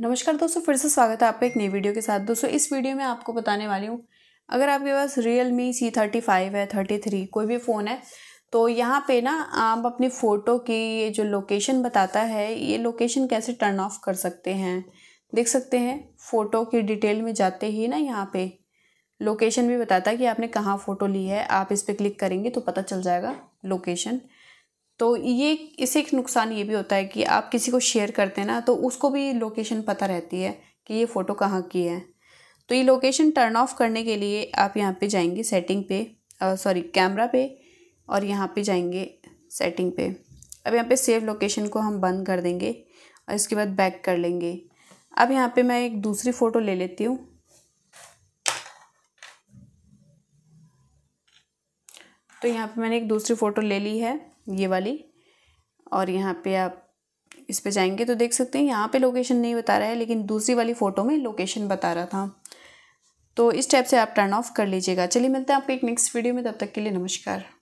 नमस्कार दोस्तों फिर से स्वागत है आपका एक नई वीडियो के साथ दोस्तों इस वीडियो में आपको बताने वाली हूँ अगर आपके पास Realme C thirty five है थर्टी थ्री कोई भी फ़ोन है तो यहाँ पे ना आप अपनी फ़ोटो की ये जो लोकेशन बताता है ये लोकेशन कैसे टर्न ऑफ कर सकते हैं देख सकते हैं फ़ोटो की डिटेल में जाते ही ना यहाँ पर लोकेशन भी बताता है कि आपने कहाँ फ़ोटो ली है आप इस पर क्लिक करेंगे तो पता चल जाएगा लोकेशन तो ये इससे एक नुकसान ये भी होता है कि आप किसी को शेयर करते हैं ना तो उसको भी लोकेशन पता रहती है कि ये फ़ोटो कहाँ की है तो ये लोकेशन टर्न ऑफ करने के लिए आप यहाँ पे जाएंगे सेटिंग पे सॉरी कैमरा पे और यहाँ पे जाएंगे सेटिंग पे अब यहाँ पे सेव लोकेशन को हम बंद कर देंगे और इसके बाद बैक कर लेंगे अब यहाँ पे मैं एक दूसरी फ़ोटो ले लेती हूँ तो यहाँ पे मैंने एक दूसरी फ़ोटो ले ली है ये वाली और यहाँ पे आप इस पे जाएंगे तो देख सकते हैं यहाँ पे लोकेशन नहीं बता रहा है लेकिन दूसरी वाली फ़ोटो में लोकेशन बता रहा था तो इस टाइप से आप टर्न ऑफ कर लीजिएगा चलिए मिलते हैं आपको एक नेक्स्ट वीडियो में तब तक के लिए नमस्कार